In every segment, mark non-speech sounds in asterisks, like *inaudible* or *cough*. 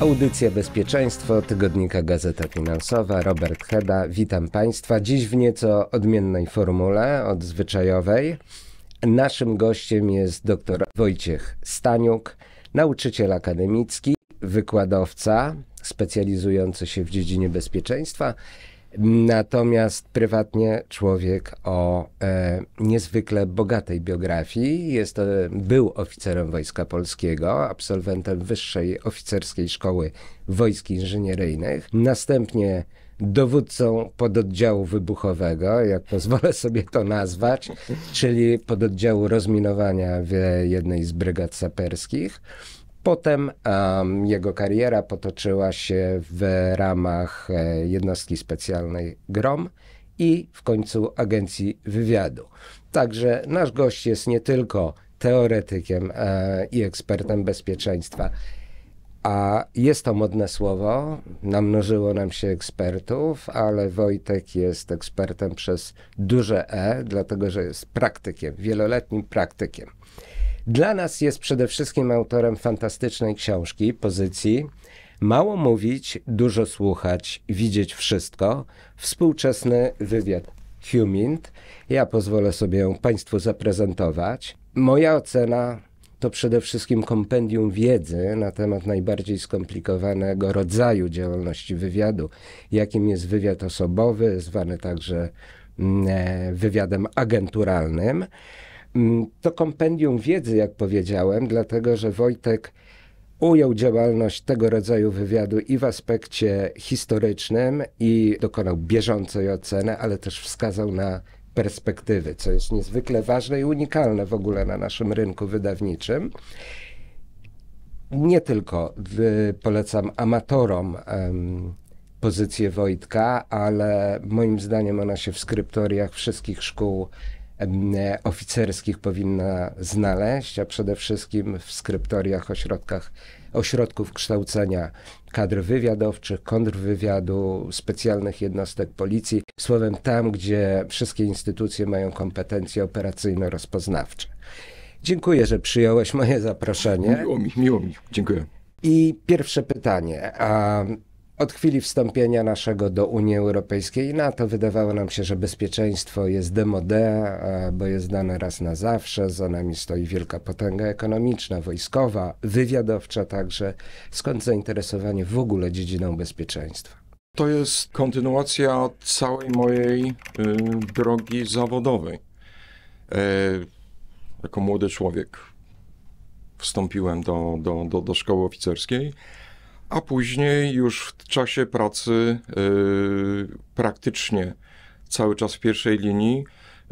Audycja Bezpieczeństwo, tygodnika Gazeta Finansowa, Robert Heda. Witam Państwa. Dziś w nieco odmiennej formule od zwyczajowej. Naszym gościem jest dr Wojciech Staniuk, nauczyciel akademicki, wykładowca specjalizujący się w dziedzinie bezpieczeństwa Natomiast prywatnie człowiek o e, niezwykle bogatej biografii. Jest, e, był oficerem Wojska Polskiego, absolwentem Wyższej Oficerskiej Szkoły Wojsk Inżynieryjnych. Następnie dowódcą pododdziału wybuchowego, jak pozwolę sobie to nazwać, czyli pododdziału rozminowania w jednej z brygad saperskich. Potem um, jego kariera potoczyła się w ramach e, jednostki specjalnej GROM i w końcu agencji wywiadu. Także nasz gość jest nie tylko teoretykiem e, i ekspertem bezpieczeństwa, a jest to modne słowo, namnożyło nam się ekspertów, ale Wojtek jest ekspertem przez duże E, dlatego że jest praktykiem, wieloletnim praktykiem. Dla nas jest przede wszystkim autorem fantastycznej książki, pozycji Mało mówić, dużo słuchać, widzieć wszystko. Współczesny wywiad Humint. Ja pozwolę sobie ją Państwu zaprezentować. Moja ocena to przede wszystkim kompendium wiedzy na temat najbardziej skomplikowanego rodzaju działalności wywiadu, jakim jest wywiad osobowy, zwany także mm, e, wywiadem agenturalnym. Mm, to kompendium wiedzy, jak powiedziałem, dlatego że Wojtek ujął działalność tego rodzaju wywiadu i w aspekcie historycznym i dokonał bieżącej oceny, ale też wskazał na perspektywy, co jest niezwykle ważne i unikalne w ogóle na naszym rynku wydawniczym. Nie tylko polecam amatorom pozycję Wojtka, ale moim zdaniem ona się w skryptoriach wszystkich szkół oficerskich powinna znaleźć, a przede wszystkim w skryptoriach, ośrodkach, ośrodków kształcenia kadr wywiadowczych, kontrwywiadu, specjalnych jednostek policji. Słowem, tam, gdzie wszystkie instytucje mają kompetencje operacyjno-rozpoznawcze. Dziękuję, że przyjąłeś moje zaproszenie. Miło mi, miło mi. Dziękuję. I pierwsze pytanie. A od chwili wstąpienia naszego do Unii Europejskiej i NATO wydawało nam się, że bezpieczeństwo jest demodea, e, bo jest dane raz na zawsze. Za nami stoi wielka potęga ekonomiczna, wojskowa, wywiadowcza także. Skąd zainteresowanie w ogóle dziedziną bezpieczeństwa? To jest kontynuacja całej mojej y, drogi zawodowej. E, jako młody człowiek wstąpiłem do, do, do, do szkoły oficerskiej a później już w czasie pracy y, praktycznie cały czas w pierwszej linii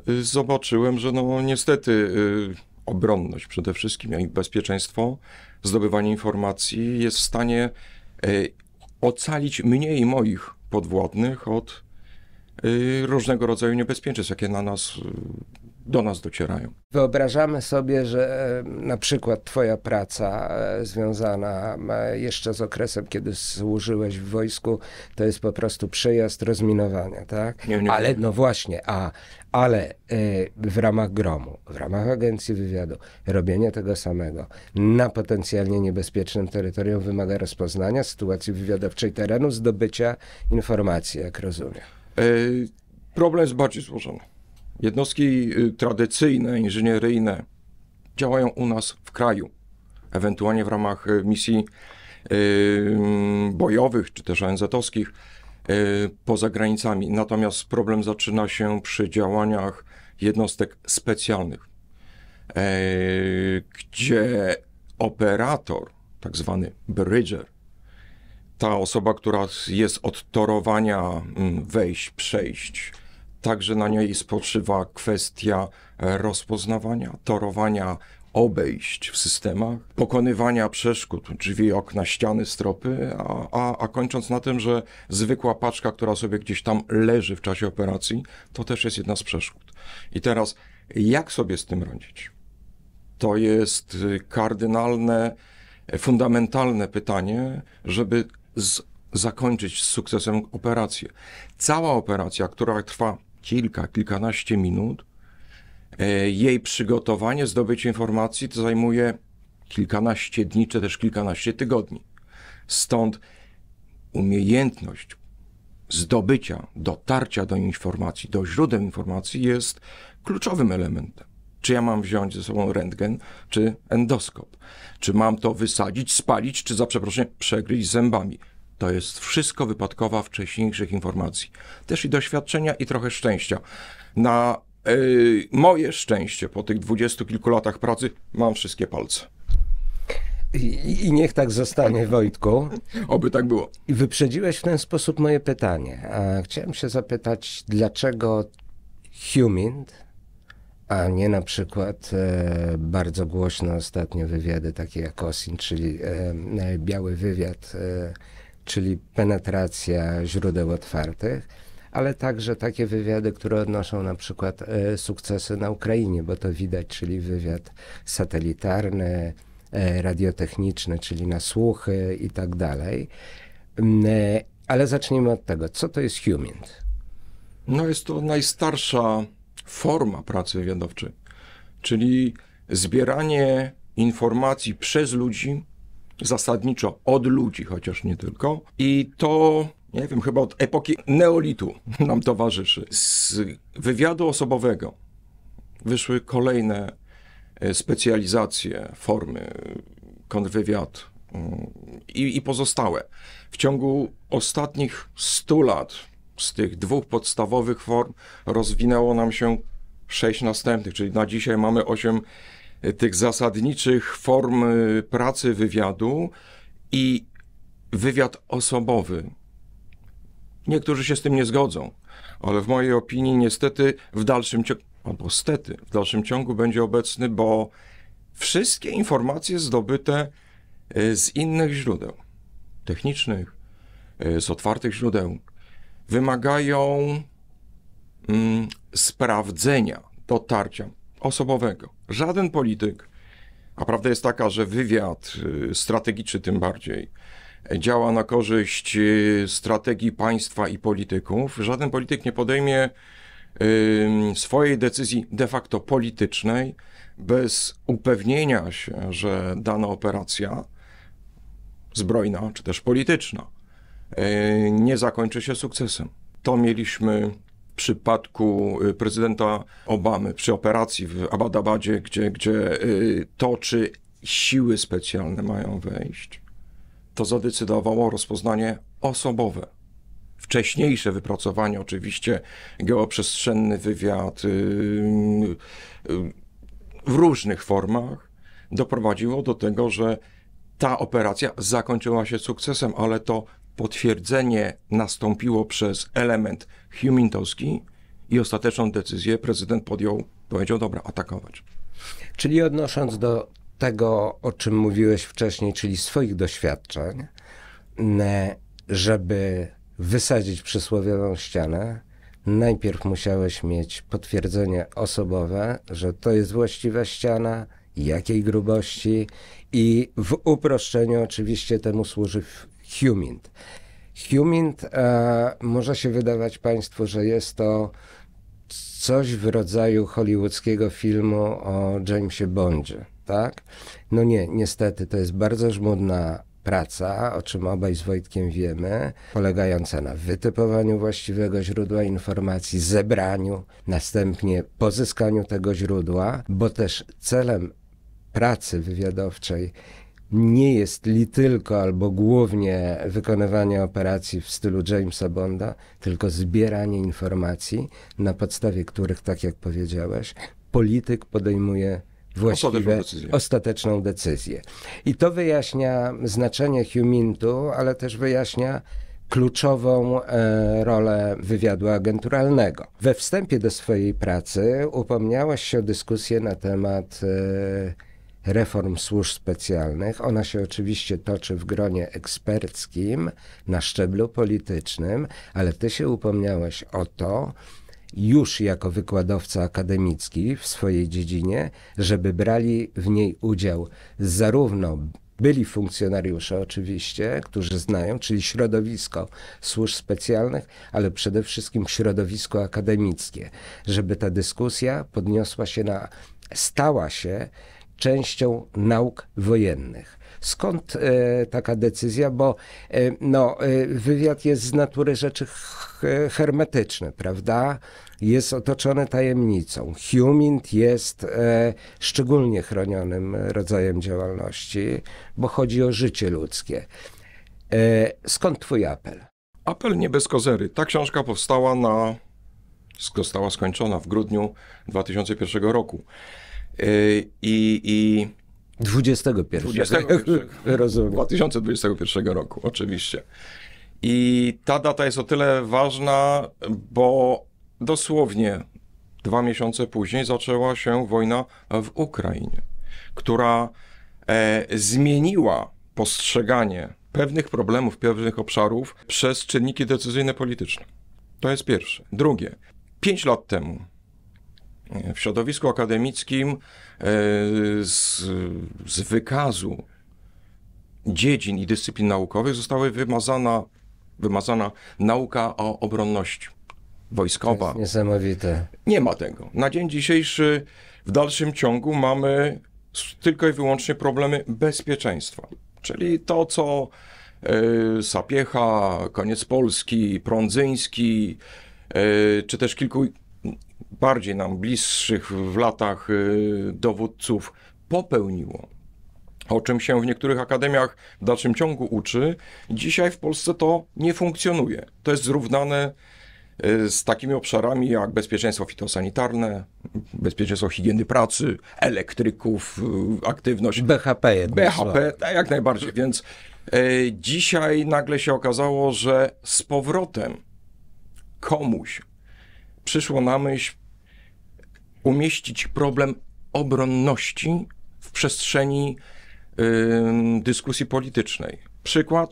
y, zobaczyłem, że no niestety y, obronność przede wszystkim, i bezpieczeństwo, zdobywanie informacji jest w stanie ocalić mnie i moich podwładnych od różnego rodzaju niebezpieczeństw, jakie na nas do nas docierają. Wyobrażamy sobie, że e, na przykład Twoja praca e, związana e, jeszcze z okresem, kiedy służyłeś w wojsku, to jest po prostu przejazd rozminowania, tak? Nie, nie, ale no właśnie, a, ale w ramach gromu, w ramach agencji wywiadu, robienie tego samego na potencjalnie niebezpiecznym terytorium wymaga rozpoznania sytuacji wywiadowczej terenu, zdobycia informacji, jak rozumiem. Problem jest bardziej złożony. Jednostki y, tradycyjne, inżynieryjne działają u nas w kraju, ewentualnie w ramach y, misji y, bojowych czy też ONZ-owskich poza granicami. Natomiast problem zaczyna się przy działaniach jednostek specjalnych, e, gdzie operator, tak zwany bridger, ta osoba, która jest od torowania mm, wejść, przejść, Także na niej spoczywa kwestia rozpoznawania, torowania obejść w systemach, pokonywania przeszkód, drzwi, okna, ściany, stropy, a, a, a, kończąc na tym, że zwykła paczka, która sobie gdzieś tam leży w czasie operacji, to też jest jedna z przeszkód. I teraz, jak sobie z tym radzić? To jest kardynalne, fundamentalne pytanie, żeby z, zakończyć z sukcesem operację. Cała operacja, która trwa kilka, kilkanaście minut. E, jej przygotowanie, zdobycie informacji to zajmuje kilkanaście dni, czy też kilkanaście tygodni. Stąd umiejętność zdobycia, dotarcia do informacji, do źródeł informacji jest kluczowym elementem. Czy ja mam wziąć ze sobą rentgen czy endoskop? Czy mam to wysadzić, spalić, czy za przeproszeniem przegryźć zębami? To jest wszystko wypadkowa wcześniejszych informacji. Też i doświadczenia, i trochę szczęścia. Na yy, moje szczęście po tych dwudziestu kilku latach pracy mam wszystkie palce. I, I, niech tak zostanie, Wojtku. *laughs* Oby tak było. I wyprzedziłeś w ten sposób moje pytanie. A chciałem się zapytać, dlaczego human, a nie na przykład e, bardzo głośno ostatnio wywiady takie jak Osin, czyli e, biały wywiad. E, czyli penetracja źródeł otwartych, ale także takie wywiady, które odnoszą na przykład e, sukcesy na Ukrainie, bo to widać, czyli wywiad satelitarny, e, radiotechniczny, czyli na słuchy i tak dalej. Mm, e, ale zacznijmy od tego, co to jest HUMINT? No jest to najstarsza forma pracy wywiadowczej, czyli zbieranie informacji przez ludzi zasadniczo od ludzi, chociaż nie tylko. I to nie wiem, chyba od epoki neolitu nam towarzyszy. Z wywiadu osobowego wyszły kolejne e, specjalizacje, formy, kontrwywiad mm, i, i pozostałe. W ciągu ostatnich 100 lat z tych dwóch podstawowych form rozwinęło nam się sześć następnych, czyli na dzisiaj mamy osiem tych zasadniczych form y, pracy wywiadu i wywiad osobowy. Niektórzy się z tym nie zgodzą, ale w mojej opinii niestety w dalszym ciągu, albo stety, w dalszym ciągu będzie obecny, bo wszystkie informacje zdobyte y, z innych źródeł technicznych, y, z otwartych źródeł, wymagają mm, sprawdzenia, dotarcia osobowego. Żaden polityk, a prawda jest taka, że wywiad y, strategiczny tym bardziej, działa na korzyść y, strategii państwa i polityków. Żaden polityk nie podejmie swojej decyzji de facto politycznej bez upewnienia się, że dana operacja zbrojna czy też polityczna y, nie zakończy się sukcesem. To mieliśmy przypadku y, prezydenta Obamy przy operacji w Abadabadzie, gdzie, gdzie y, to, czy siły specjalne mają wejść, to zadecydowało rozpoznanie osobowe. Wcześniejsze wypracowanie, oczywiście, geoprzestrzenny wywiad y, w różnych formach doprowadziło do tego, że ta operacja zakończyła się sukcesem, ale to potwierdzenie nastąpiło przez element humintowski i ostateczną decyzję prezydent podjął, powiedział, dobra, atakować. Czyli odnosząc do tego, o czym mówiłeś wcześniej, czyli swoich doświadczeń, żeby wysadzić przysłowiową ścianę, najpierw musiałeś mieć potwierdzenie osobowe, że to jest właściwa ściana, jakiej grubości i w uproszczeniu oczywiście temu służy Humint. Humint e, może się wydawać Państwu, że jest to coś w rodzaju hollywoodzkiego filmu o Jamesie Bondzie, tak? No nie, niestety to jest bardzo żmudna praca, o czym obaj z Wojtkiem wiemy, polegająca na wytypowaniu właściwego źródła informacji, zebraniu, następnie pozyskaniu tego źródła, bo też celem pracy wywiadowczej nie jest li tylko albo głównie wykonywanie operacji w stylu Jamesa Bonda, tylko zbieranie informacji, na podstawie których, tak jak powiedziałeś, polityk podejmuje właściwe, decyzję. ostateczną decyzję. I to wyjaśnia znaczenie Humintu, ale też wyjaśnia kluczową e, rolę wywiadu agenturalnego. We wstępie do swojej pracy upomniałaś się o dyskusję na temat e, reform służb specjalnych. Ona się oczywiście toczy w gronie eksperckim, na szczeblu politycznym, ale ty się upomniałeś o to, już jako wykładowca akademicki w swojej dziedzinie, żeby brali w niej udział zarówno byli funkcjonariusze oczywiście, którzy znają, czyli środowisko służb specjalnych, ale przede wszystkim środowisko akademickie, żeby ta dyskusja podniosła się na, stała się częścią nauk wojennych. Skąd e, taka decyzja? Bo e, no, e, wywiad jest z natury rzeczy e, hermetyczny, prawda? Jest otoczony tajemnicą. Humint jest e, szczególnie chronionym rodzajem działalności, bo chodzi o życie ludzkie. E, skąd twój apel? Apel nie bez kozery. Ta książka powstała na... została skończona w grudniu 2001 roku. Y, I, i 21. 21. *laughs* Rozumiem. 2021 roku, oczywiście. I ta data jest o tyle ważna, bo dosłownie dwa miesiące później zaczęła się wojna w Ukrainie, która e, zmieniła postrzeganie pewnych problemów, pewnych obszarów przez czynniki decyzyjne polityczne. To jest pierwsze. Drugie, pięć lat temu w środowisku akademickim e, z, z wykazu dziedzin i dyscyplin naukowych została wymazana, wymazana nauka o obronności wojskowa. niesamowite. Nie ma tego. Na dzień dzisiejszy w dalszym ciągu mamy tylko i wyłącznie problemy bezpieczeństwa. Czyli to, co e, Sapiecha, Koniec Polski, Prądzyński, e, czy też kilku bardziej nam bliższych w latach y, dowódców popełniło, o czym się w niektórych akademiach w dalszym ciągu uczy, dzisiaj w Polsce to nie funkcjonuje. To jest zrównane y, z takimi obszarami jak bezpieczeństwo fitosanitarne, bezpieczeństwo higieny pracy, elektryków, y, aktywność. BHP jednak. BHP, tak jak najbardziej. Więc dzisiaj nagle się okazało, że z powrotem komuś przyszło na myśl umieścić problem obronności w przestrzeni dyskusji politycznej. Przykład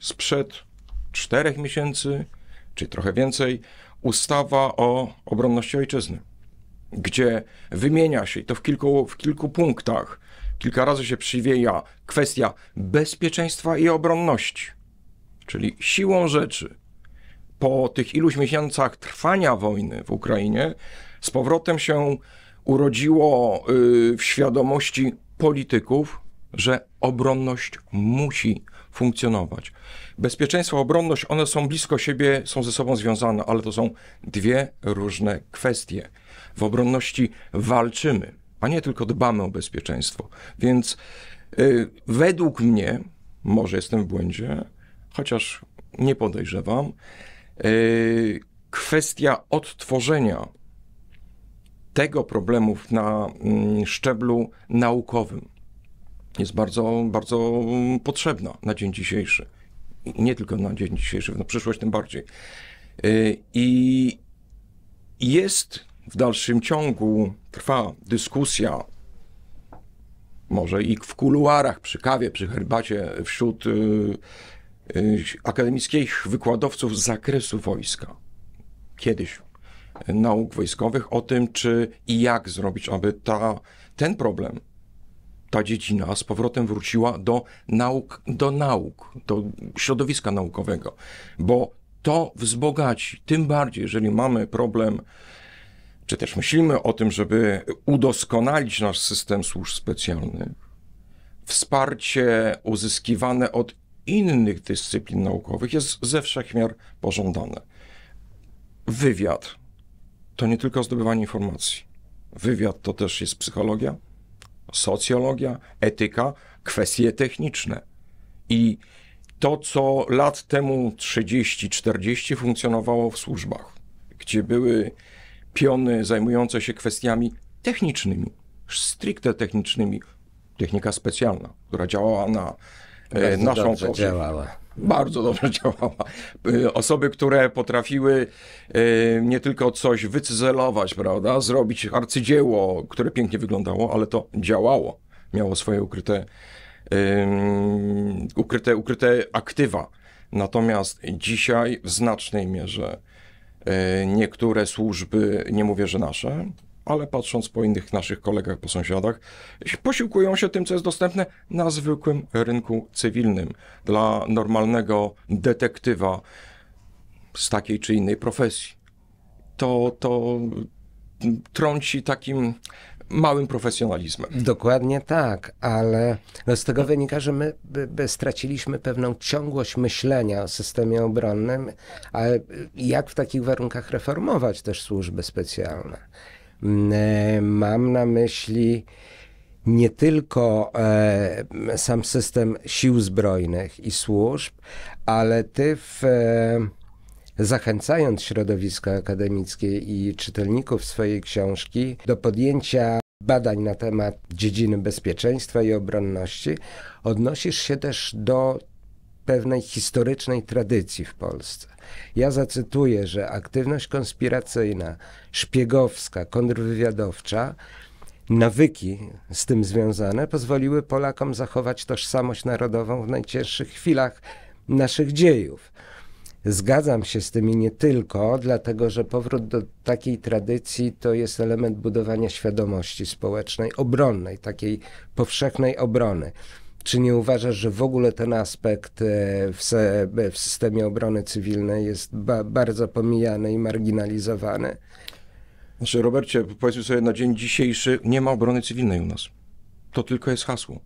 sprzed czterech miesięcy, czy trochę więcej, ustawa o obronności ojczyzny, gdzie wymienia się, i to w kilku, w kilku punktach, kilka razy się przywieja kwestia bezpieczeństwa i obronności. Czyli siłą rzeczy po tych iluś miesiącach trwania wojny w Ukrainie z powrotem się urodziło y, w świadomości polityków, że obronność musi funkcjonować. Bezpieczeństwo, obronność, one są blisko siebie, są ze sobą związane, ale to są dwie różne kwestie. W obronności walczymy, a nie tylko dbamy o bezpieczeństwo. Więc y, według mnie, może jestem w błędzie, chociaż nie podejrzewam, E, kwestia odtworzenia tego problemu na mm, szczeblu naukowym jest bardzo, bardzo potrzebna na dzień dzisiejszy. Nie tylko na dzień dzisiejszy, na przyszłość tym bardziej. E, I jest w dalszym ciągu, trwa dyskusja, może i w kuluarach, przy kawie, przy herbacie, wśród y, Y, akademickich wykładowców z zakresu wojska. Kiedyś nauk wojskowych o tym, czy i jak zrobić, aby ta, ten problem, ta dziedzina z powrotem wróciła do nauk, do nauk, do środowiska naukowego, bo to wzbogaci, tym bardziej, jeżeli mamy problem, czy też myślimy o tym, żeby udoskonalić nasz system służb specjalnych, wsparcie uzyskiwane od innych dyscyplin naukowych jest ze wszechmiar pożądane. Wywiad to nie tylko zdobywanie informacji. Wywiad to też jest psychologia, socjologia, etyka, kwestie techniczne. I to, co lat temu 30-40 funkcjonowało w służbach, gdzie były piony zajmujące się kwestiami technicznymi, stricte technicznymi, technika specjalna, która działała na Yy, naszą dobrze działała. Bardzo dobrze *laughs* działała. Yy, osoby, które potrafiły yy, nie tylko coś wycyzelować, prawda, zrobić arcydzieło, które pięknie wyglądało, ale to działało. Miało swoje ukryte, ukryte, ukryte aktywa. Natomiast dzisiaj w znacznej mierze niektóre służby, nie mówię, że nasze, ale patrząc po innych naszych kolegach, po sąsiadach, posiłkują się tym, co jest dostępne na zwykłym rynku cywilnym. Dla normalnego detektywa z takiej czy innej profesji. To, to trąci takim małym profesjonalizmem. Dokładnie tak, ale no z tego wynika, że my by, by straciliśmy pewną ciągłość myślenia o systemie obronnym, ale jak w takich warunkach reformować też służby specjalne? Mm, e, mam na myśli nie tylko e, sam system sił zbrojnych i służb, ale ty w e, zachęcając środowisko akademickie i czytelników swojej książki do podjęcia badań na temat dziedziny bezpieczeństwa i obronności, odnosisz się też do pewnej historycznej tradycji w Polsce. Ja zacytuję, że aktywność konspiracyjna, szpiegowska, kontrwywiadowcza, nawyki z tym związane pozwoliły Polakom zachować tożsamość narodową w najcięższych chwilach naszych dziejów. Zgadzam się z tym i nie tylko, dlatego że powrót do takiej tradycji to jest element budowania świadomości społecznej, obronnej, takiej powszechnej obrony. Czy nie uważasz, że w ogóle ten aspekt e, w, se, e, w systemie obrony cywilnej jest ba, bardzo pomijany i marginalizowany? Znaczy, Robercie, powiedzmy sobie, na dzień dzisiejszy nie ma obrony cywilnej u nas. To tylko jest hasło.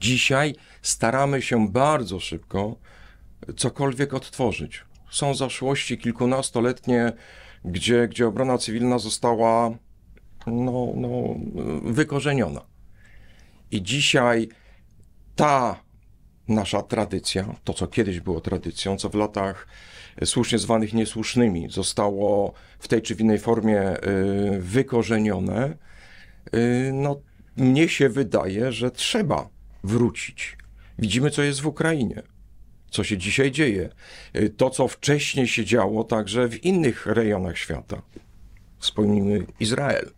Dzisiaj staramy się bardzo szybko cokolwiek odtworzyć. Są zaszłości kilkunastoletnie, gdzie, gdzie obrona cywilna została no, no, wykorzeniona. I dzisiaj ta nasza tradycja, to co kiedyś było tradycją, co w latach e, słusznie zwanych niesłusznymi zostało w tej czy w innej formie e, wykorzenione, e, no mnie się wydaje, że trzeba wrócić. Widzimy, co jest w Ukrainie, co się dzisiaj dzieje, to, co wcześniej się działo także w innych rejonach świata. Wspomnijmy Izrael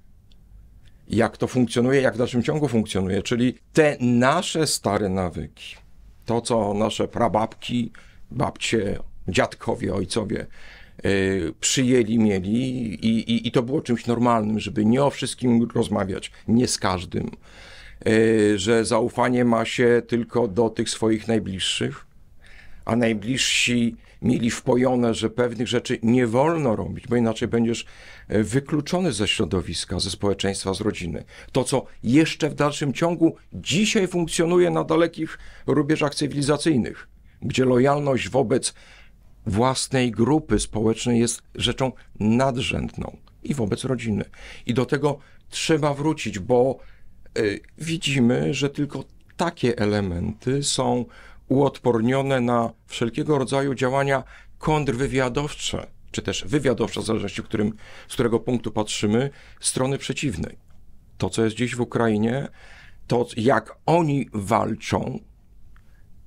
jak to funkcjonuje, jak w dalszym ciągu funkcjonuje, czyli te nasze stare nawyki, to co nasze prababki, babcie, dziadkowie, ojcowie yy, przyjęli, mieli i, i, i to było czymś normalnym, żeby nie o wszystkim rozmawiać, nie z każdym, yy, że zaufanie ma się tylko do tych swoich najbliższych, a najbliżsi mieli wpojone, że pewnych rzeczy nie wolno robić, bo inaczej będziesz e, wykluczony ze środowiska, ze społeczeństwa, z rodziny. To, co jeszcze w dalszym ciągu dzisiaj funkcjonuje na dalekich rubieżach cywilizacyjnych, gdzie lojalność wobec własnej grupy społecznej jest rzeczą nadrzędną i wobec rodziny. I do tego trzeba wrócić, bo e, widzimy, że tylko takie elementy są uodpornione na wszelkiego rodzaju działania kontrwywiadowcze, czy też wywiadowcze, w zależności którym, z którego punktu patrzymy, strony przeciwnej. To, co jest dziś w Ukrainie, to jak oni walczą,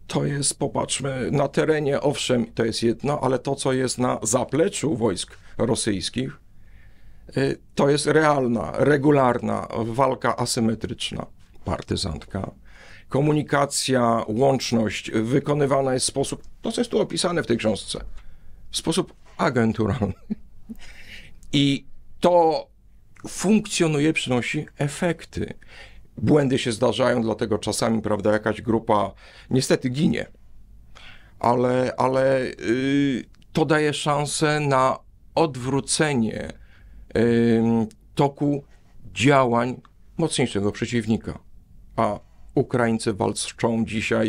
to jest, popatrzmy, na terenie, owszem, to jest jedno, ale to, co jest na zapleczu wojsk rosyjskich, y, to jest realna, regularna walka asymetryczna, partyzantka Komunikacja, łączność wykonywana jest w sposób, to co jest tu opisane w tej książce, w sposób agenturalny. I to funkcjonuje, przynosi efekty. Błędy się zdarzają, dlatego czasami, prawda, jakaś grupa niestety ginie, ale, ale yy, to daje szansę na odwrócenie yy, toku działań mocniejszego przeciwnika. A Ukraińcy walczą dzisiaj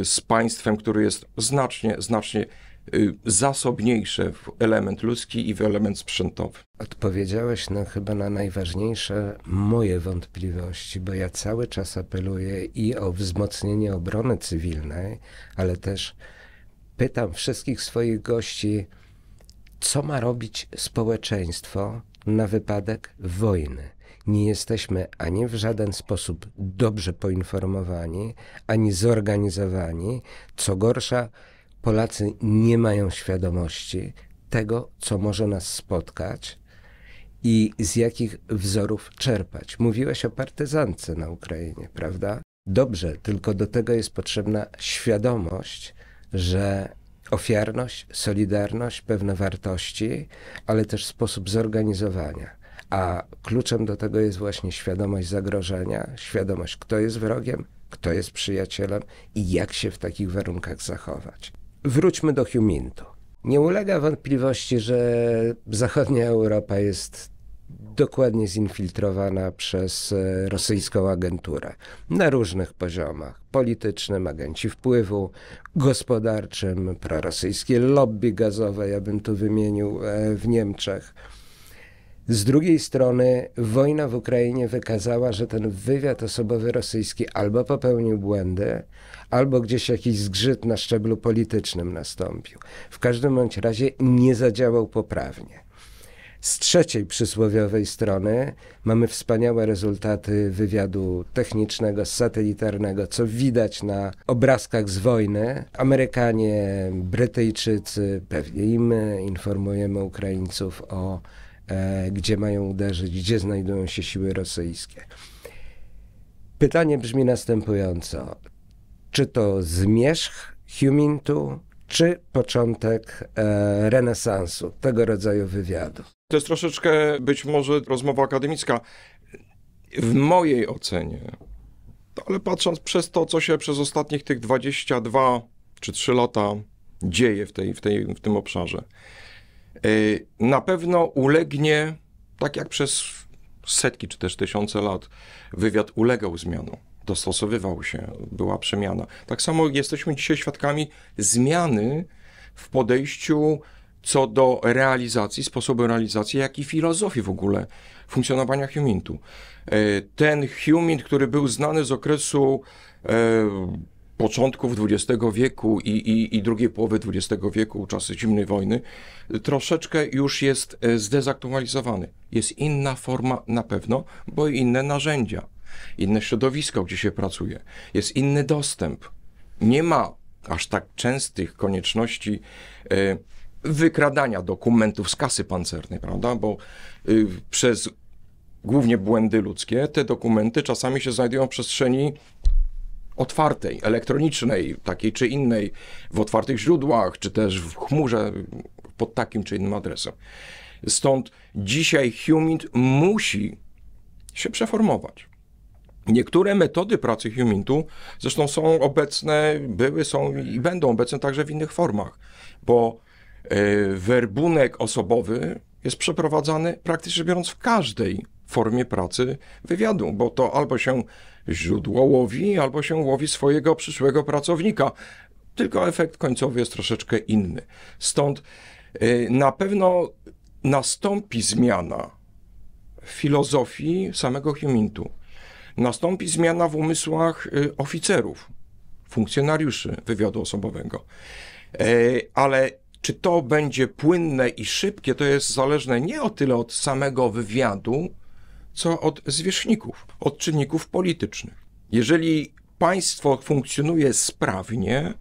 y, z państwem, które jest znacznie, znacznie y, zasobniejsze w element ludzki i w element sprzętowy. Odpowiedziałeś na chyba na najważniejsze moje wątpliwości, bo ja cały czas apeluję i o wzmocnienie obrony cywilnej, ale też pytam wszystkich swoich gości, co ma robić społeczeństwo na wypadek wojny nie jesteśmy ani w żaden sposób dobrze poinformowani, ani zorganizowani. Co gorsza, Polacy nie mają świadomości tego, co może nas spotkać i z jakich wzorów czerpać. Mówiłeś o partyzance na Ukrainie, prawda? Dobrze, tylko do tego jest potrzebna świadomość, że ofiarność, solidarność, pewne wartości, ale też sposób zorganizowania. A kluczem do tego jest właśnie świadomość zagrożenia, świadomość, kto jest wrogiem, kto jest przyjacielem i jak się w takich warunkach zachować. Wróćmy do Humintu. Nie ulega wątpliwości, że zachodnia Europa jest dokładnie zinfiltrowana przez e, rosyjską agenturę na różnych poziomach politycznym, agenci wpływu, gospodarczym, prorosyjskie lobby gazowe, ja bym tu wymienił e, w Niemczech z drugiej strony wojna w Ukrainie wykazała, że ten wywiad osobowy rosyjski albo popełnił błędy, albo gdzieś jakiś zgrzyt na szczeblu politycznym nastąpił. W każdym bądź razie nie zadziałał poprawnie. Z trzeciej przysłowiowej strony mamy wspaniałe rezultaty wywiadu technicznego, satelitarnego, co widać na obrazkach z wojny. Amerykanie, Brytyjczycy, pewnie i my informujemy Ukraińców o E, gdzie mają uderzyć, gdzie znajdują się siły rosyjskie. Pytanie brzmi następująco. Czy to zmierzch Humintu, czy początek e, renesansu tego rodzaju wywiadu? To jest troszeczkę być może rozmowa akademicka. W mojej ocenie, ale patrząc przez to, co się przez ostatnich tych 22 czy 3 lata dzieje w, tej, w, tej, w tym obszarze, Y, na pewno ulegnie, tak jak przez setki czy też tysiące lat, wywiad ulegał zmianom. Dostosowywał się, była przemiana. Tak samo jesteśmy dzisiaj świadkami zmiany w podejściu co do realizacji, sposobu realizacji, jak i filozofii w ogóle funkcjonowania Humintu. Y, ten Humint, który był znany z okresu y, początków XX wieku i, i, i drugiej połowy XX wieku, czasy zimnej wojny, troszeczkę już jest e, zdezaktualizowany. Jest inna forma na pewno, bo inne narzędzia, inne środowisko, gdzie się pracuje, jest inny dostęp. Nie ma aż tak częstych konieczności e, wykradania dokumentów z kasy pancernej, prawda? Bo e, przez głównie błędy ludzkie, te dokumenty czasami się znajdują w przestrzeni otwartej, elektronicznej, takiej czy innej, w otwartych źródłach, czy też w chmurze pod takim czy innym adresem. Stąd dzisiaj Humint musi się przeformować. Niektóre metody pracy Humintu zresztą są obecne, były, są i będą obecne także w innych formach, bo e, werbunek osobowy jest przeprowadzany praktycznie biorąc w każdej formie pracy wywiadu, bo to albo się źródło łowi, albo się łowi swojego przyszłego pracownika. Tylko efekt końcowy jest troszeczkę inny. Stąd y, na pewno nastąpi zmiana w filozofii samego Humintu. Nastąpi zmiana w umysłach y, oficerów, funkcjonariuszy wywiadu osobowego. Y, ale czy to będzie płynne i szybkie, to jest zależne nie o tyle od samego wywiadu, co od zwierzchników, od czynników politycznych. Jeżeli państwo funkcjonuje sprawnie,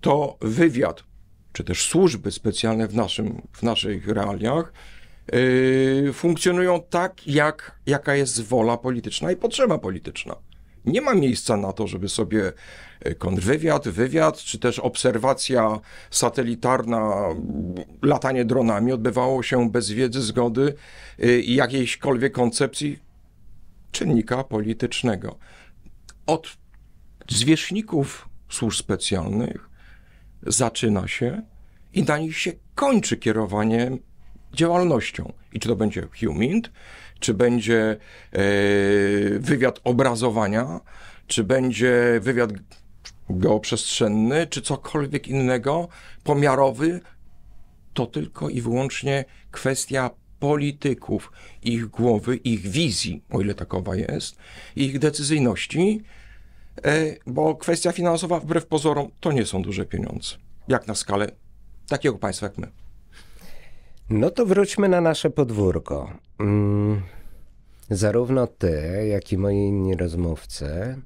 to wywiad, czy też służby specjalne w, naszym, w naszych realiach, yy, funkcjonują tak, jak, jaka jest wola polityczna i potrzeba polityczna. Nie ma miejsca na to, żeby sobie e, kontrwywiad, wywiad, czy też obserwacja satelitarna, latanie dronami odbywało się bez wiedzy, zgody e, i jakiejśkolwiek koncepcji czynnika politycznego. Od zwierzchników służb specjalnych zaczyna się i na nich się kończy kierowanie działalnością. I czy to będzie Humint, czy będzie yy, wywiad obrazowania, czy będzie wywiad geoprzestrzenny, czy cokolwiek innego, pomiarowy, to tylko i wyłącznie kwestia polityków, ich głowy, ich wizji, o ile takowa jest, ich decyzyjności, e, bo kwestia finansowa, wbrew pozorom, to nie są duże pieniądze. Jak na skalę takiego państwa jak my. No to wróćmy na nasze podwórko. Mm, zarówno ty, jak i moi inni rozmówcy,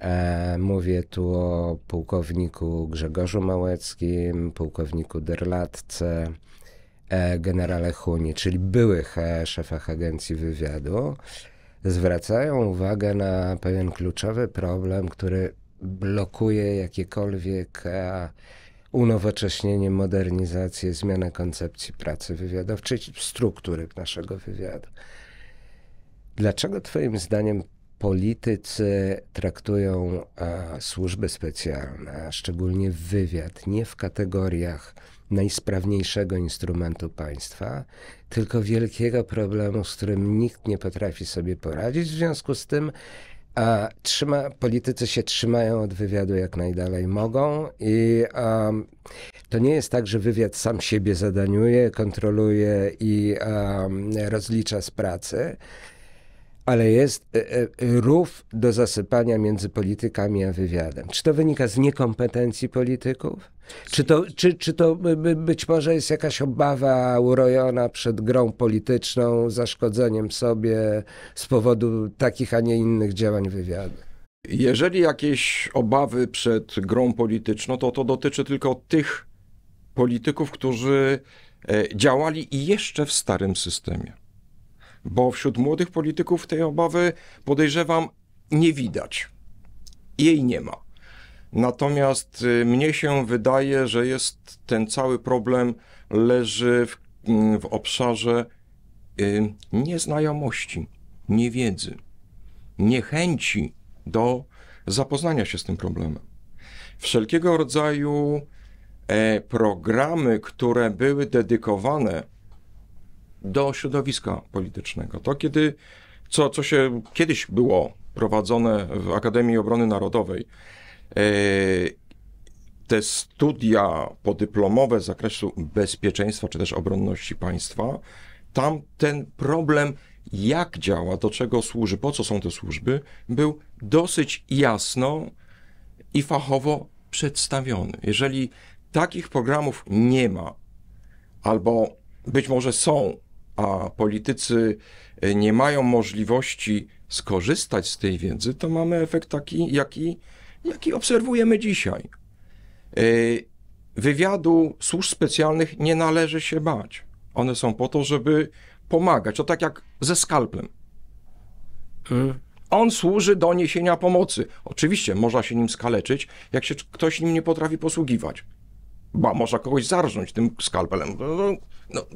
e, mówię tu o pułkowniku Grzegorzu Małeckim, pułkowniku Derlatce, e, generale Huni, czyli byłych e, szefach agencji wywiadu, zwracają uwagę na pewien kluczowy problem, który blokuje jakiekolwiek. E, unowocześnienie, modernizację, zmiana koncepcji pracy wywiadowczej, struktury naszego wywiadu. Dlaczego Twoim zdaniem politycy traktują a, e, służby specjalne, a szczególnie wywiad, nie w kategoriach najsprawniejszego instrumentu państwa, tylko wielkiego problemu, z którym nikt nie potrafi sobie poradzić. W związku z tym a trzyma, politycy się trzymają od wywiadu jak najdalej mogą i um, to nie jest tak, że wywiad sam siebie zadaniuje, kontroluje i um, rozlicza z pracy, ale jest e, e, rów do zasypania między politykami a wywiadem. Czy to wynika z niekompetencji polityków? Czy to, czy, czy to być może jest jakaś obawa urojona przed grą polityczną, zaszkodzeniem sobie z powodu takich, a nie innych działań wywiadu? Jeżeli jakieś obawy przed grą polityczną, to to dotyczy tylko tych polityków, którzy e, działali jeszcze w starym systemie. Bo wśród młodych polityków tej obawy, podejrzewam, nie widać. Jej nie ma. Natomiast y, mnie się wydaje, że jest ten cały problem leży w, mm, w obszarze y, nieznajomości, niewiedzy, niechęci do zapoznania się z tym problemem. Wszelkiego rodzaju e, programy, które były dedykowane do środowiska politycznego. To kiedy, co, co się kiedyś było prowadzone w Akademii Obrony Narodowej, E, te studia podyplomowe z zakresu bezpieczeństwa czy też obronności państwa, tam ten problem, jak działa, do czego służy, po co są te służby, był dosyć jasno i fachowo przedstawiony. Jeżeli takich programów nie ma, albo być może są, a politycy e, nie mają możliwości skorzystać z tej wiedzy, to mamy efekt taki, jaki jaki obserwujemy dzisiaj. Y, wywiadu służb specjalnych nie należy się bać. One są po to, żeby pomagać. To tak jak ze skalplem. Hmm. On służy do niesienia pomocy. Oczywiście można się nim skaleczyć, jak się ktoś nim nie potrafi posługiwać. Ba, można kogoś zarżnąć tym skalpelem. No, no, no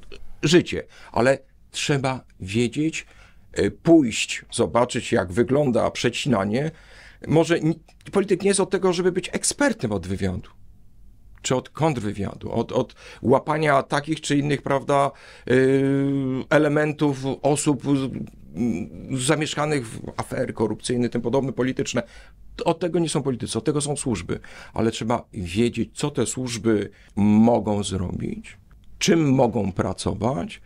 życie. Ale trzeba wiedzieć, y, pójść, zobaczyć, jak wygląda przecinanie, może polityk nie jest od tego, żeby być ekspertem od wywiadu czy od kontrwywiadu, od, od łapania takich czy innych, prawda, y, elementów osób zamieszkanych w afery korupcyjne, tym podobne, polityczne. Od tego nie są politycy, od tego są służby. Ale trzeba wiedzieć, co te służby mogą zrobić, czym mogą pracować,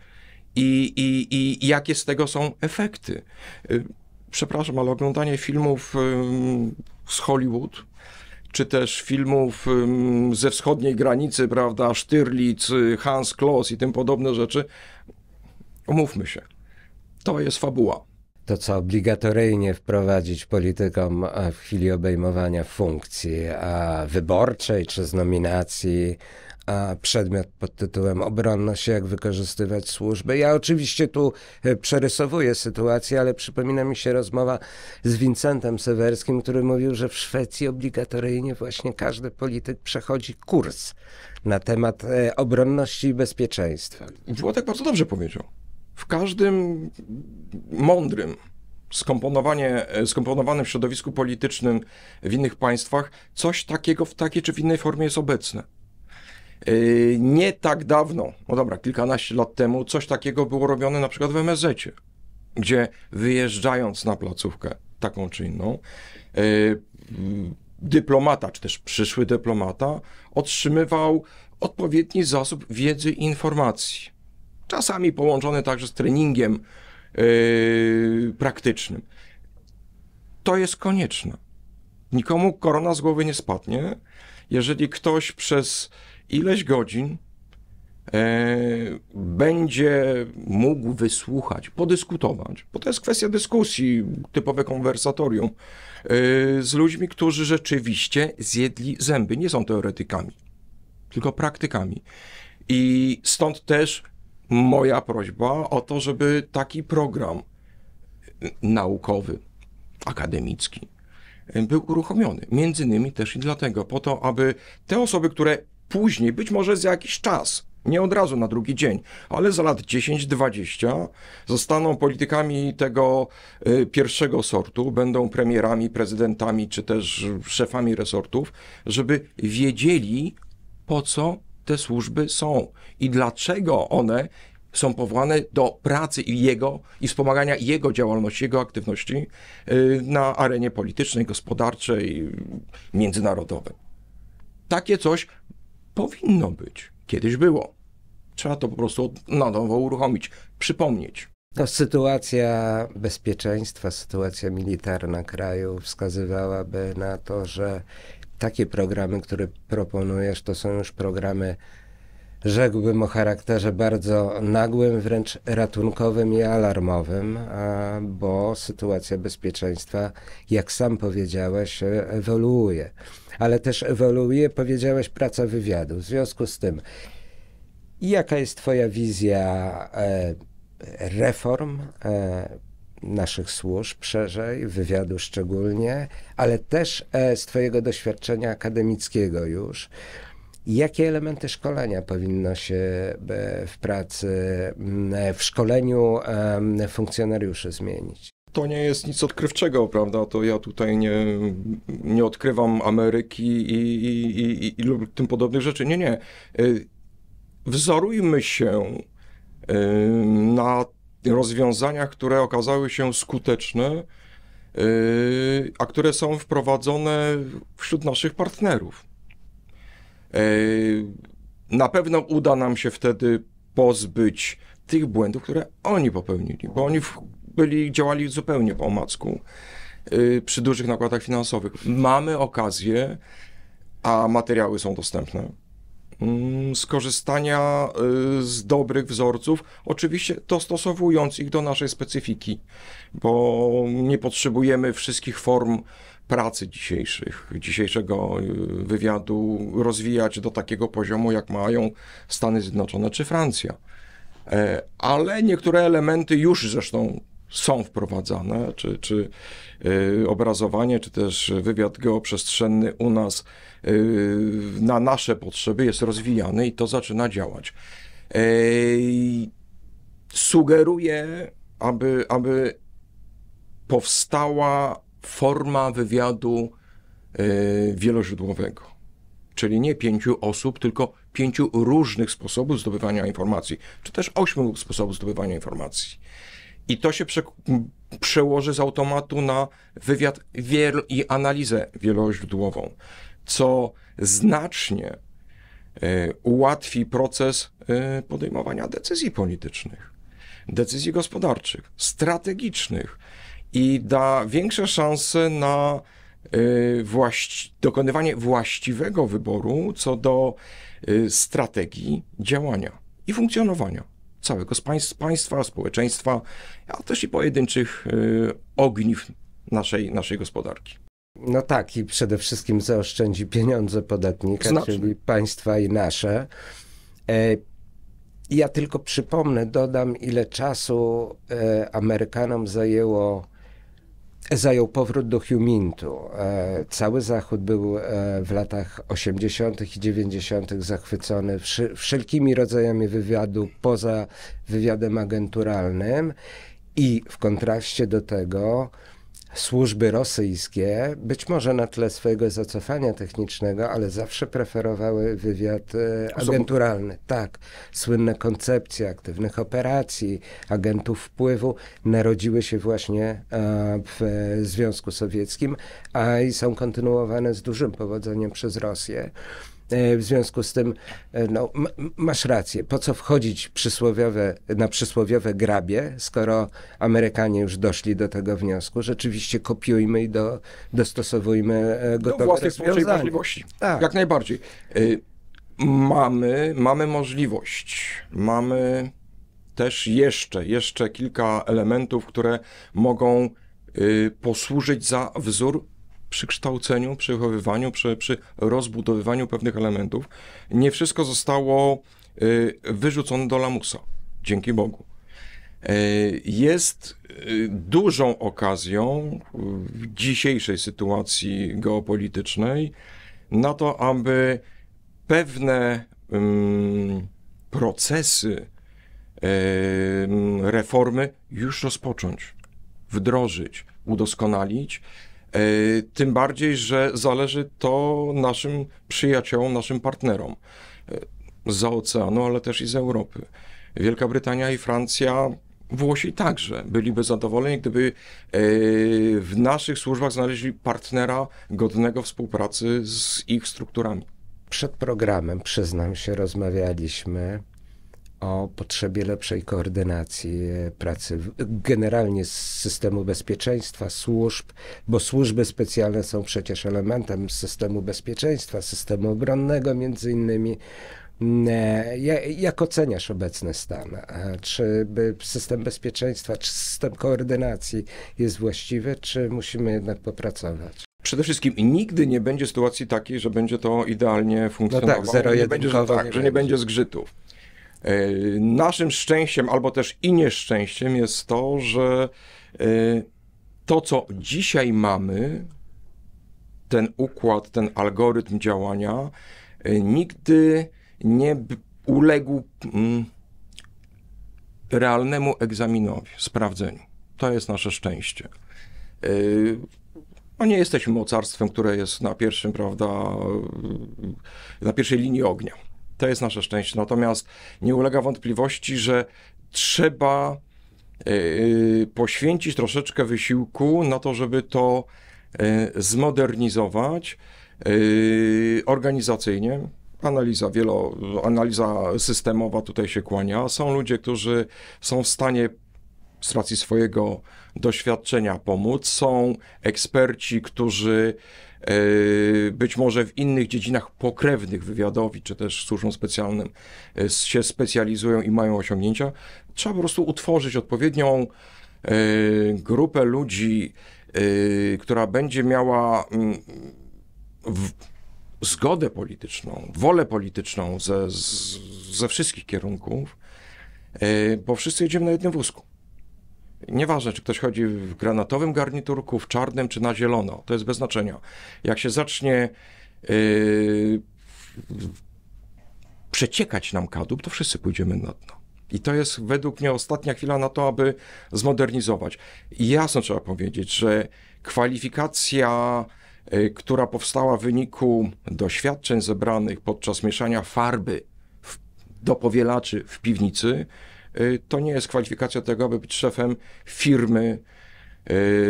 i, i, i jakie z tego są efekty. Y, przepraszam, ale oglądanie filmów z Hollywood, czy też filmów ze wschodniej granicy, prawda, Sztyrlic, y, Hans Kloss i tym podobne rzeczy, umówmy się, to jest fabuła. To, co obligatoryjnie wprowadzić politykom e, w chwili obejmowania funkcji wyborczej czy z nominacji przedmiot pod tytułem Obronność, jak wykorzystywać służby. Ja oczywiście tu e, przerysowuję sytuację, ale przypomina mi się rozmowa z Wincentem Sewerskim, który mówił, że w Szwecji obligatoryjnie właśnie każdy polityk przechodzi kurs na temat e, obronności i bezpieczeństwa. Władek bardzo dobrze powiedział. W każdym mądrym, skomponowanie, e, skomponowanym środowisku politycznym w innych państwach, coś takiego w takiej czy w innej formie jest obecne. Yy, nie tak dawno, no dobra, kilkanaście lat temu, coś takiego było robione na przykład w msz gdzie wyjeżdżając na placówkę taką czy inną, yy, dyplomata, czy też przyszły dyplomata otrzymywał odpowiedni zasób wiedzy i informacji. Czasami połączony także z treningiem yy, praktycznym. To jest konieczne. Nikomu korona z głowy nie spadnie, jeżeli ktoś przez ileś godzin e, będzie mógł wysłuchać, podyskutować, bo to jest kwestia dyskusji, typowe konwersatorium, e, z ludźmi, którzy rzeczywiście zjedli zęby. Nie są teoretykami, tylko praktykami. I stąd też moja prośba o to, żeby taki program naukowy, akademicki, e, był uruchomiony. Między innymi też i dlatego, po to, aby te osoby, które później, być może za jakiś czas, nie od razu na drugi dzień, ale za lat 10-20 zostaną politykami tego y, pierwszego sortu, będą premierami, prezydentami czy też szefami resortów, żeby wiedzieli, po co te służby są i dlaczego one są powołane do pracy i jego i wspomagania jego działalności, jego aktywności y, na arenie politycznej, gospodarczej, międzynarodowej. Takie coś Powinno być. Kiedyś było. Trzeba to po prostu na nowo uruchomić, przypomnieć. No, sytuacja bezpieczeństwa, sytuacja militarna kraju wskazywałaby na to, że takie programy, które proponujesz, to są już programy rzekłbym o charakterze bardzo nagłym, wręcz ratunkowym i alarmowym, bo sytuacja bezpieczeństwa, jak sam powiedziałeś, ewoluuje. Ale też ewoluuje, powiedziałeś, praca wywiadu. W związku z tym, jaka jest Twoja wizja e, reform e, naszych służb szerzej, wywiadu szczególnie, ale też e, z Twojego doświadczenia akademickiego już? Jakie elementy szkolenia powinno się e, w pracy, e, w szkoleniu funkcjonariuszy zmienić? To nie jest nic odkrywczego, prawda? To ja tutaj nie, nie odkrywam Ameryki i, i, i, i lub tym podobnych rzeczy. Nie, nie. E, wzorujmy się na rozwiązaniach, które okazały się skuteczne, a które są wprowadzone wśród naszych partnerów. E, na pewno uda nam się wtedy pozbyć tych błędów, które oni popełnili, bo oni byli, działali zupełnie po omacku e, przy dużych nakładach finansowych. Mamy okazję, a materiały są dostępne, mm, skorzystania e, z dobrych wzorców, oczywiście dostosowując ich do naszej specyfiki, bo nie potrzebujemy wszystkich form pracy dzisiejszych, dzisiejszego y, wywiadu rozwijać do takiego poziomu, jak mają Stany Zjednoczone czy Francja. E, ale niektóre elementy już zresztą są wprowadzane, czy, czy y, obrazowanie, czy też wywiad geoprzestrzenny u nas y, na nasze potrzeby jest rozwijany i to zaczyna działać. E, sugeruję, aby, aby powstała forma wywiadu e, wieloźródłowego. Czyli nie pięciu osób, tylko pięciu różnych sposobów zdobywania informacji, czy też ośmiu sposobów zdobywania informacji. I to się prze, przełoży z automatu na wywiad wiel i analizę wieloźródłową, co znacznie y, ułatwi proces y, podejmowania decyzji politycznych, decyzji gospodarczych, strategicznych i da większe szanse na y, właści dokonywanie właściwego wyboru co do y, strategii działania i funkcjonowania całego państwa, społeczeństwa, a też i pojedynczych y, ogniw naszej, naszej gospodarki. No tak, i przede wszystkim zaoszczędzi pieniądze podatnika, czyli państwa i nasze. E, ja tylko przypomnę, dodam, ile czasu e, Amerykanom zajęło zajął powrót do Humintu. E, cały Zachód był e, w latach 80. i 90. zachwycony wszelkimi rodzajami wywiadu poza wywiadem agenturalnym i w kontraście do tego służby rosyjskie, być może na tle swojego zacofania technicznego, ale zawsze preferowały wywiad e, agenturalny. Tak, słynne koncepcje aktywnych operacji, agentów wpływu narodziły się właśnie e, w e, Związku Sowieckim a i są kontynuowane z dużym powodzeniem przez Rosję. E, w związku z tym e, no, masz rację, po co wchodzić przysłowiowe, na przysłowiowe grabie, skoro Amerykanie już doszli do tego wniosku. Rzeczywiście kopiujmy i do, dostosowujmy e, gotowe do własnych możliwości. Tak. Jak najbardziej. Y, mamy, mamy możliwość, mamy też jeszcze, jeszcze kilka elementów, które mogą y, posłużyć za wzór przy kształceniu, przy wychowywaniu, przy, przy rozbudowywaniu pewnych elementów, nie wszystko zostało y, wyrzucone do lamusa. Dzięki Bogu. Y, jest y, dużą okazją w dzisiejszej sytuacji geopolitycznej na to, aby pewne mm, procesy mm, reformy już rozpocząć, wdrożyć, udoskonalić, E, tym bardziej, że zależy to naszym przyjaciołom, naszym partnerom e, za oceanu, ale też i z Europy. Wielka Brytania i Francja, Włosi także byliby zadowoleni, gdyby e, w naszych służbach znaleźli partnera godnego współpracy z ich strukturami. Przed programem, przyznam się, rozmawialiśmy o potrzebie lepszej koordynacji pracy generalnie z systemu bezpieczeństwa, służb, bo służby specjalne są przecież elementem systemu bezpieczeństwa, systemu obronnego między innymi. Mm, e, jak oceniasz obecny stan? E, czy system bezpieczeństwa, czy system koordynacji jest właściwy, czy musimy jednak popracować? Przede wszystkim nigdy nie będzie sytuacji takiej, że będzie to idealnie funkcjonowało. No tak, zero nie będzie, że tak, będzie. że nie będzie zgrzytów. E, naszym szczęściem, albo też i nieszczęściem jest to, że e, to, co dzisiaj mamy, ten układ, ten algorytm działania, e, nigdy nie uległ mm, realnemu egzaminowi, sprawdzeniu. To jest nasze szczęście. No nie jesteśmy mocarstwem, które jest na pierwszym, prawda, na pierwszej linii ognia. To jest nasze szczęście. Natomiast nie ulega wątpliwości, że trzeba e, e, poświęcić troszeczkę wysiłku na to, żeby to e, zmodernizować organizacyjnie. Analiza, wielo, analiza systemowa tutaj się kłania. Są ludzie, którzy są w stanie z racji swojego doświadczenia pomóc. Są eksperci, którzy E, być może w innych dziedzinach pokrewnych wywiadowi, czy też służbom specjalnym e, się specjalizują i mają osiągnięcia. Trzeba po prostu utworzyć odpowiednią e, grupę ludzi, która będzie miała mm, zgodę polityczną, wolę polityczną ze, ze wszystkich kierunków, bo wszyscy jedziemy na jednym wózku. Nieważne, czy ktoś chodzi w granatowym garniturku, w czarnym, czy na zielono. To jest bez znaczenia. Jak się zacznie yy, przeciekać nam kadłub, to wszyscy pójdziemy na dno. I to jest według mnie ostatnia chwila na to, aby zmodernizować. I jasno trzeba powiedzieć, że kwalifikacja, yy, która powstała w wyniku doświadczeń zebranych podczas mieszania farby do powielaczy w piwnicy, Y, to nie jest kwalifikacja tego, aby być szefem firmy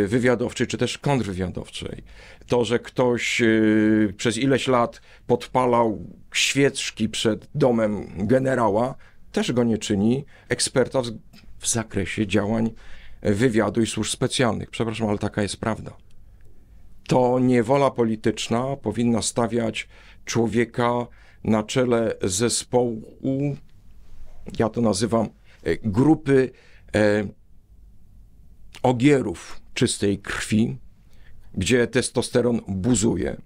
y, wywiadowczej czy też kontrwywiadowczej. To, że ktoś y, przez ileś lat podpalał świeczki przed domem generała, też go nie czyni eksperta w, w zakresie działań wywiadu i służb specjalnych. Przepraszam, ale taka jest prawda. To niewola polityczna powinna stawiać człowieka na czele zespołu, ja to nazywam E, grupy e, ogierów czystej krwi, gdzie testosteron buzuje.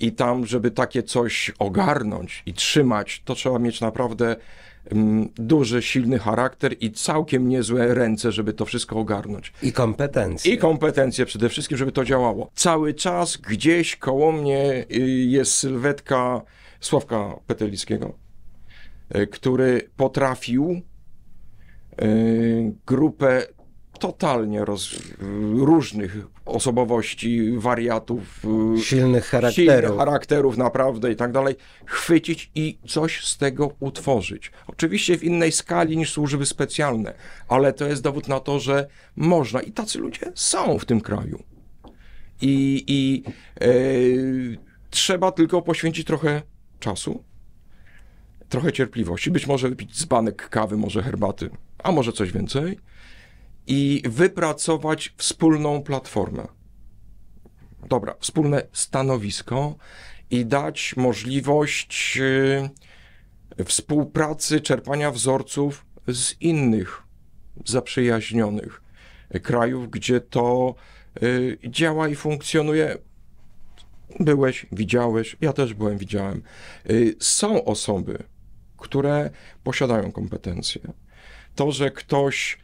I tam, żeby takie coś ogarnąć i trzymać, to trzeba mieć naprawdę mm, duży, silny charakter i całkiem niezłe ręce, żeby to wszystko ogarnąć. I kompetencje. I kompetencje przede wszystkim, żeby to działało. Cały czas gdzieś koło mnie y, jest sylwetka Sławka Petelickiego, y, który potrafił Y, grupę totalnie roz, różnych osobowości, wariatów, y, silnych charakterów. silnych charakterów naprawdę i tak dalej, chwycić i coś z tego utworzyć. Oczywiście w innej skali niż służby specjalne, ale to jest dowód na to, że można i tacy ludzie są w tym kraju. I, i e, trzeba tylko poświęcić trochę czasu, trochę cierpliwości, być może wypić dzbanek kawy, może herbaty, a może coś więcej i wypracować wspólną platformę. Dobra, wspólne stanowisko i dać możliwość y, współpracy, czerpania wzorców z innych zaprzyjaźnionych krajów, gdzie to y, działa i funkcjonuje. Byłeś, widziałeś, ja też byłem, widziałem. Y, są osoby, które posiadają kompetencje. To, że ktoś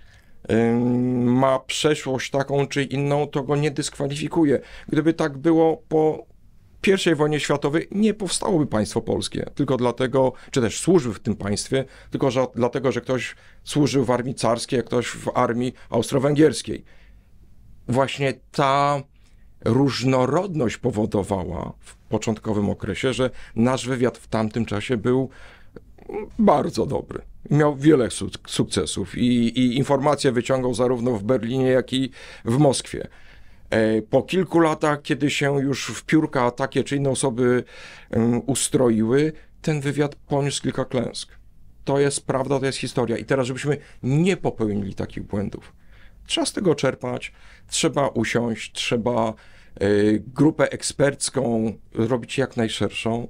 ma przeszłość taką czy inną, to go nie dyskwalifikuje. Gdyby tak było po i wojnie światowej nie powstałoby państwo polskie, tylko dlatego, czy też służył w tym państwie, tylko że, dlatego, że ktoś służył w armii carskiej, a ktoś w armii austro-węgierskiej. Właśnie ta różnorodność powodowała w początkowym okresie, że nasz wywiad w tamtym czasie był bardzo dobry. Miał wiele sukcesów i, i informacje wyciągał zarówno w Berlinie, jak i w Moskwie. E, po kilku latach, kiedy się już w piórka takie czy inne osoby mm, ustroiły, ten wywiad poniósł kilka klęsk. To jest prawda, to jest historia. I teraz, żebyśmy nie popełnili takich błędów. Trzeba z tego czerpać, trzeba usiąść, trzeba e, grupę ekspercką robić jak najszerszą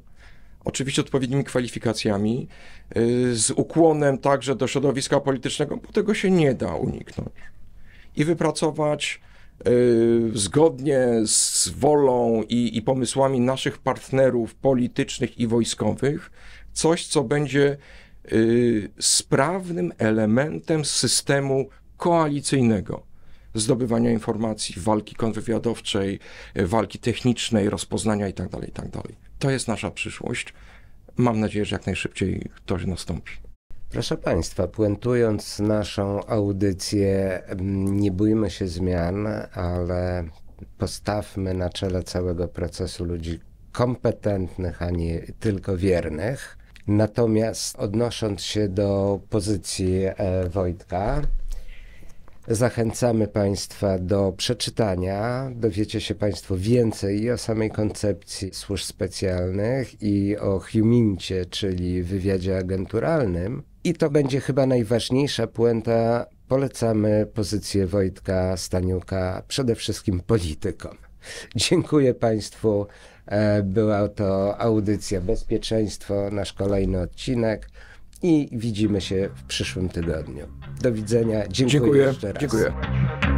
oczywiście odpowiednimi kwalifikacjami, y, z ukłonem także do środowiska politycznego, bo tego się nie da uniknąć. I wypracować y, zgodnie z wolą i, i pomysłami naszych partnerów politycznych i wojskowych coś, co będzie y, sprawnym elementem systemu koalicyjnego zdobywania informacji, walki kontrwywiadowczej, walki technicznej, rozpoznania itd. Tak itd. Tak to jest nasza przyszłość. Mam nadzieję, że jak najszybciej to się nastąpi. Proszę Państwa, puentując naszą audycję, mm, nie bójmy się zmian, ale postawmy na czele całego procesu ludzi kompetentnych, a nie tylko wiernych. Natomiast odnosząc się do pozycji e, Wojtka, Zachęcamy Państwa do przeczytania. Dowiecie się Państwo więcej i o samej koncepcji służb specjalnych i o Humincie, czyli wywiadzie agenturalnym. I to będzie chyba najważniejsza puenta. Polecamy pozycję Wojtka Staniuka przede wszystkim politykom. Dziękuję Państwu. E, była to audycja Bezpieczeństwo, nasz kolejny odcinek i widzimy się w przyszłym tygodniu. Do widzenia. Dziękuję. Dziękuję. Jeszcze raz. Dziękuję.